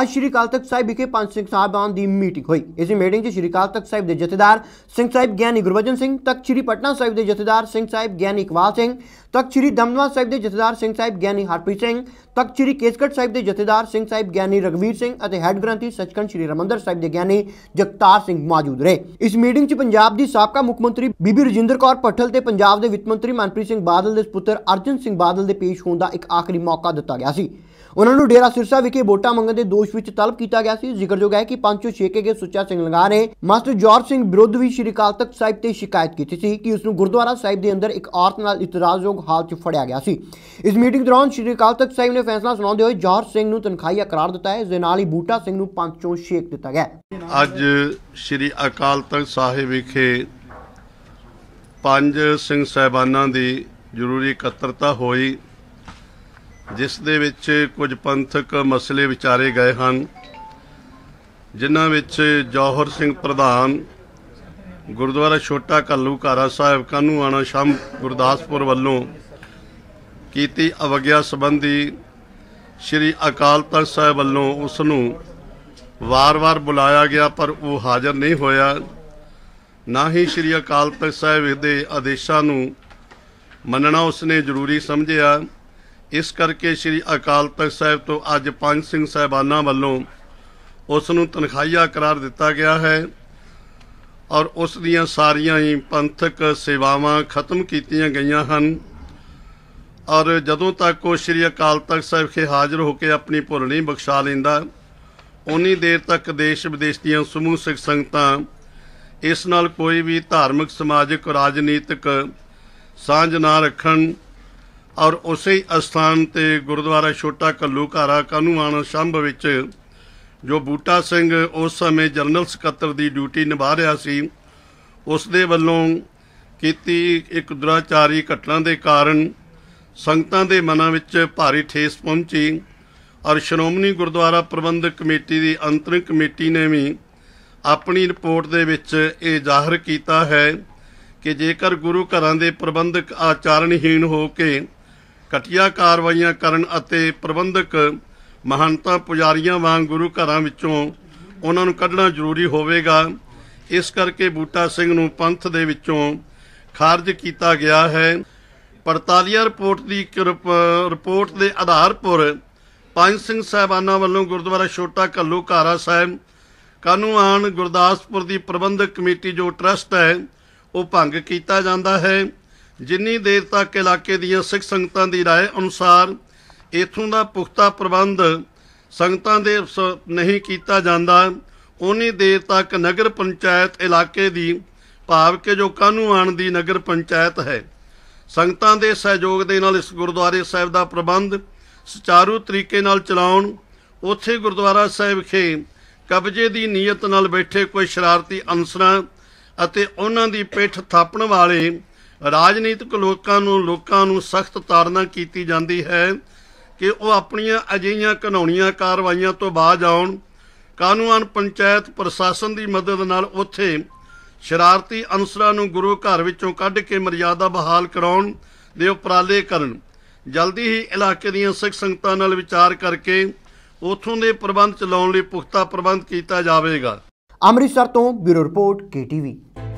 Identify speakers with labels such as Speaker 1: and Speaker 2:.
Speaker 1: ਅੱਜ ਸ਼੍ਰੀ ਅਕਾਲ ਤਖਤ ਸਾਹਿਬ ਵਿਖੇ ਪੰਜ ਸਿੰਘ ਸਾਹਿਬਾਨ ਦੀ ਮੀਟਿੰਗ ਹੋਈ ਇਸ ਮੀਟਿੰਗ 'ਚ ਸ਼੍ਰੀ ਅਕਾਲ ਤਖਤ ਸਾਹਿਬ ਦੇ ਜਥੇਦਾਰ ਸਿੰਘ ਸਾਹਿਬ ਗਿਆਨੀ ਗੁਰਵਜਨ ਸਿੰਘ ਤਖਤ ਸ਼੍ਰੀ ਪਟਨਾ ਸਾਹਿਬ ਦੇ ਜਥੇਦਾਰ ਸਿੰਘ ਸਾਹਿਬ ਗਿਆਨੀ ਇਕਵਾਲ ਸਿੰਘ ਤਖਤ ਸ਼੍ਰੀ ਦਮਦਮਾ ਸਾਹਿਬ ਦੇ ਜਥੇਦਾਰ ਸਿੰਘ ਸਾਹਿਬ ਗਿਆਨੀ ਹਰਪ੍ਰੀਤ ਸਿੰਘ ਤਖਤ ਸ਼੍ਰੀ ਕੇਸਗੜ ਸਾਹਿਬ ਦੇ ਜਥੇਦਾਰ ਸਿੰਘ ਸਾਹਿਬ ਗਿਆਨੀ ਰਗਵੀਰ ਸਿੰਘ ਅਤੇ ਹੈੱਡ ਗ੍ਰੰਥੀ ਸਚਕੰਡ ਸ਼੍ਰੀ ਰਮੰਦਰ ਸਾਹਿਬ ਦੇ ਗਿਆਨੀ ਜਗਤਾਰ ਸਿੰਘ ਮੌਜੂਦ ਰਹੇ ਇਸ ਮੀਟਿੰਗ 'ਚ ਪੰਜਾਬ ਦੀ ਸਾਬਕਾ ਮੁੱਖ ਮੰਤਰੀ ਬੀਬੀ ਰਜਿੰਦਰ ਕੌਰ ਪਟਲ ਤੇ ਪੰਜਾਬ ਦੇ ਵਿੱਤ ਮੰਤਰੀ ਮਨਪ੍ਰੀਤ ਸਿੰਘ ਬਾਦਲ ਦੇ ਪੁੱਤਰ ਅਰਜਨ ਸਿੰਘ ਬਾਦਲ ਦੇ ਪੇਸ਼ ਹੋਣ ਦਾ ਇੱਕ ਆਖਰੀ ਮੌਕਾ ਦਿੱਤਾ ਗਿਆ ਸੀ ਉਹਨਾਂ ਨੂੰ ਡੇਰਾ ਸਿਰਸਾ ਵਿਖੇ ਵੋਟਾਂ ਮੰਗਣ ਦੇ ਦੋਸ਼ ਵਿੱਚ ਤਲਬ ਕੀਤਾ ਗਿਆ ਸੀ ਜ਼ਿਕਰਯੋਗ ਹੈ ਕਿ 506 ਕੇ ਸੁੱਚਾ ਸਿੰਘ ਲੰਗਾ ਨੇ ਮਾਸਟਰ ਜੋਰਜ ਸਿੰਘ ਵਿਰੁੱਧ ਵੀ ਸ਼੍ਰੀ ਅਕਾਲ ਤਖਤ ਸਾਹਿਬ ਤੇ ਸ਼ਿਕਾਇਤ ਕੀਤੀ ਸੀ ਕਿ ਉਸ ਨੂੰ ਗੁਰਦੁਆਰਾ ਸਾਹਿਬ ਦੇ ਅੰਦਰ ਇੱਕ ਔਰਤ ਨਾਲ ਇਤਰਾਜ਼ਯੋਗ ਹਾਲਤ 'ਚ ਫੜਿਆ ਗਿਆ ਸੀ ਇਸ ਮੀਟਿੰਗ ਦੌਰਾਨ ਸ਼੍ਰੀ ਅਕਾਲ ਤਖਤ ਸਾਹਿਬ ਨੇ ਫੈਸਲਾ ਸੁਣਾਉਂਦੇ ਹੋਏ ਜੋਰਜ ਸਿੰਘ ਨੂੰ ਤਨਖਾਹੀਆ ਕਰਾਰ ਦਿੱਤਾ ਹੈ ਜਿਸ ਨਾਲ ਹੀ ਬੂਟਾ ਸਿੰਘ ਨੂੰ ਪੰਜ ਚੋਂ ਛੇਕ ਦਿੱਤਾ ਗਿਆ
Speaker 2: ਅੱਜ ਸ਼੍ਰੀ ਅਕਾਲ ਤਖਤ ਸਾਹਿਬ ਵਿਖੇ ਪੰਜ ਸਿੰਘ ਸਹਿਬਾਨਾਂ ਦੀ ਜ਼ਰੂਰੀ ਇਕੱਤਰਤਾ ਹੋਈ ਜਿਸ ਦੇ ਵਿੱਚ ਕੁਝ ਪੰਥਕ ਮਸਲੇ ਵਿਚਾਰੇ ਗਏ ਹਨ ਜਿਨ੍ਹਾਂ ਵਿੱਚ ਜੋਹਰ ਸਿੰਘ ਪ੍ਰਧਾਨ ਗੁਰਦੁਆਰਾ ਛੋਟਾ ਕੱਲੂਕਾਰਾ ਸਾਹਿਬ ਆਣਾ ਸ਼ਾਮ ਗੁਰਦਾਸਪੁਰ ਵੱਲੋਂ ਕੀਤੀ ਅਵਗਿਆ ਸੰਬੰਧੀ ਸ੍ਰੀ ਅਕਾਲ ਤਖਤ ਸਾਹਿਬ ਵੱਲੋਂ ਉਸ ਨੂੰ ਵਾਰ-ਵਾਰ ਬੁਲਾਇਆ ਗਿਆ ਪਰ ਉਹ ਹਾਜ਼ਰ ਨਹੀਂ ਹੋਇਆ ਨਾ ਹੀ ਸ੍ਰੀ ਅਕਾਲ ਤਖਤ ਸਾਹਿਬ ਦੇ ਆਦੇਸ਼ਾਂ ਨੂੰ ਮੰਨਣਾ ਉਸਨੇ ਜ਼ਰੂਰੀ ਸਮਝਿਆ ਇਸ ਕਰਕੇ ਸ੍ਰੀ ਅਕਾਲ ਤਖਤ ਸਾਹਿਬ ਤੋਂ ਅੱਜ ਪੰਜ ਸਿੰਘ ਸਹਿਬਾਨਾਂ ਵੱਲੋਂ ਉਸ ਨੂੰ ਤਨਖਾਹਿਆ ਕਰਾਰ ਦਿੱਤਾ ਗਿਆ ਹੈ ਔਰ ਉਸ ਦੀਆਂ ਸਾਰੀਆਂ ਹੀ ਪੰਥਕ ਸੇਵਾਵਾਂ ਖਤਮ ਕੀਤੀਆਂ ਗਈਆਂ ਹਨ ਔਰ ਜਦੋਂ ਤੱਕ ਉਹ ਸ੍ਰੀ ਅਕਾਲ ਤਖਤ ਸਾਹਿਬ ਖੇ ਹਾਜ਼ਰ ਹੋ ਕੇ ਆਪਣੀ ਨਹੀਂ ਬਖਸ਼ਾ ਲੈਂਦਾ ਉਨੀ ਦੇਰ ਤੱਕ ਦੇਸ਼ ਵਿਦੇਸ਼ ਦੀਆਂ ਸਮੂਹ ਸਿੱਖ ਸੰਗਤਾਂ ਇਸ ਨਾਲ ਕੋਈ ਵੀ ਧਾਰਮਿਕ ਸਮਾਜਿਕ ਰਾਜਨੀਤਿਕ ਸਾਂਝ ਨਾ ਰੱਖਣ ਔਰ ਉਸੇ ਅਸਥਾਨ ਤੇ ਗੁਰਦੁਆਰਾ ਛੋਟਾ ਕੱਲੂ ਘਾਰਾ ਕਾਨੂੰਵਾਨ ਸੰਭ ਵਿੱਚ ਜੋ ਬੂਟਾ ਸਿੰਘ ਉਸ ਸਮੇਂ ਜਨਰਲ ਸਕੱਤਰ ਦੀ ਡਿਊਟੀ ਨਿਭਾ ਰਿਹਾ ਸੀ ਉਸ ਦੇ ਵੱਲੋਂ ਕੀਤੀ ਇੱਕ ਦੁਰਾਚਾਰੀ ਘਟਨਾ ਦੇ ਕਾਰਨ ਸੰਗਤਾਂ ਦੇ ਮਨਾਂ ਵਿੱਚ ਭਾਰੀ ਠੇਸ ਪਹੁੰਚੀ ਔਰ ਸ਼੍ਰੋਮਣੀ ਗੁਰਦੁਆਰਾ ਪ੍ਰਬੰਧਕ ਕਮੇਟੀ ਦੀ ਅੰਤਰਿਮ ਕਮੇਟੀ ਨੇ ਵੀ ਆਪਣੀ ਰਿਪੋਰਟ ਦੇ ਵਿੱਚ ਇਹ ਜ਼ਾਹਰ ਕੀਤਾ ਹੈ ਕਿ ਜੇਕਰ ਗੁਰੂ ਘਰਾਂ ਦੇ ਪ੍ਰਬੰਧਕ ਆਚਰਣਹੀਣ ਹੋ ਕੇ ਕਟਿਆ ਕਾਰਵਾਈਆਂ ਕਰਨ ਅਤੇ ਪ੍ਰਬੰਧਕ ਮਹੰਤਾਂ ਪੁਜਾਰੀਆਂ ਵਾਂਗ ਗੁਰੂ ਘਰਾਂ ਵਿੱਚੋਂ ਉਹਨਾਂ ਨੂੰ ਕੱਢਣਾ ਜ਼ਰੂਰੀ ਹੋਵੇਗਾ ਇਸ ਕਰਕੇ ਬੂਟਾ ਸਿੰਘ ਨੂੰ ਪੰਥ ਦੇ ਵਿੱਚੋਂ ਖਾਰਜ ਕੀਤਾ ਗਿਆ ਹੈ ਪੜਤਾਲੀਆ ਰਿਪੋਰਟ ਦੀ ਰਿਪੋਰਟ ਦੇ ਆਧਾਰ ਪਰ ਪੰਜ ਸਿੰਘ ਸਾਹਿਬਾਨਾਂ ਵੱਲੋਂ ਗੁਰਦੁਆਰਾ ਛੋਟਾ ਕੱਲੂ ਘਾਰਾ ਸਾਹਿਬ ਕਾਨੂੰਨ ਗੁਰਦਾਸਪੁਰ ਦੀ ਪ੍ਰਬੰਧਕ ਕਮੇਟੀ ਜੋ ਟਰਸਟ ਹੈ ਉਹ ਭੰਗ ਕੀਤਾ ਜਾਂਦਾ ਹੈ ਜਿੰਨੀ ਦੇਰ ਤੱਕ ਇਲਾਕੇ ਦੀਆਂ ਸਿੱਖ ਸੰਗਤਾਂ ਦੀ رائے ਅਨੁਸਾਰ ਇਥੋਂ ਦਾ ਪੁਖਤਾ ਪ੍ਰਬੰਧ ਸੰਗਤਾਂ ਦੇ ਨਹੀਂ ਕੀਤਾ ਜਾਂਦਾ ਉਨੀ ਦੇਰ ਤੱਕ ਨਗਰ ਪੰਚਾਇਤ ਇਲਾਕੇ ਦੀ ਭਾਵ ਕੇ ਜੋ ਕਾਨੂੰ ਆਣ ਦੀ ਨਗਰ ਪੰਚਾਇਤ ਹੈ ਸੰਗਤਾਂ ਦੇ ਸਹਿਯੋਗ ਦੇ ਨਾਲ ਇਸ ਗੁਰਦੁਆਰੇ ਸਾਹਿਬ ਦਾ ਪ੍ਰਬੰਧ ਸੁਚਾਰੂ ਤਰੀਕੇ ਨਾਲ ਚਲਾਉਣ ਉੱਥੇ ਗੁਰਦੁਆਰਾ ਸਾਹਿਬ ਖੇ ਕਬਜ਼ੇ ਦੀ ਨੀਅਤ ਨਾਲ ਬੈਠੇ ਕੋਈ ਸ਼ਰਾਰਤੀ ਅਨਸਰਾਂ ਅਤੇ ਉਹਨਾਂ ਦੀ ਪਿੱਠ ਥਾਪਣ ਵਾਲੇ ਰਾਜਨੀਤਿਕ ਲੋਕਾਂ ਨੂੰ ਲੋਕਾਂ ਨੂੰ ਸਖਤ ਤਾਰਨਾ ਕੀਤੀ ਜਾਂਦੀ ਹੈ ਕਿ ਉਹ ਆਪਣੀਆਂ ਅਜਿਹੀਆਂ ਕਾਨੂੰਨੀਆਂ ਕਾਰਵਾਈਆਂ ਤੋਂ ਬਾਅਦ ਆਉਣ ਕਾਨੂੰਨ ਪੰਚਾਇਤ ਪ੍ਰਸ਼ਾਸਨ ਦੀ ਮਦਦ ਨਾਲ ਉੱਥੇ ਸ਼ਰਾਰਤੀ ਅਨਸਰਾਂ ਨੂੰ ਗੁਰੂ ਘਰ ਵਿੱਚੋਂ ਕੱਢ ਕੇ ਮਰਿਆਦਾ ਬਹਾਲ ਕਰਾਉਣ ਦੇ ਉਪਰਾਲੇ ਕਰਨ ਜਲਦੀ ਹੀ ਇਲਾਕੇ ਦੀਆਂ ਸਿੱਖ ਸੰਗਤਾਂ ਨਾਲ ਵਿਚਾਰ ਕਰਕੇ ਉਥੋਂ ਦੇ ਪ੍ਰਬੰਧ ਚਲਾਉਣ ਲਈ ਪੁਖਤਾ ਪ੍ਰਬੰਧ ਕੀਤਾ ਜਾਵੇਗਾ
Speaker 1: ਅੰਮ੍ਰਿਤਸਰ ਤੋਂ ਬਿਊਰੋ ਰਿਪੋਰਟ ਕੇਟੀਵੀ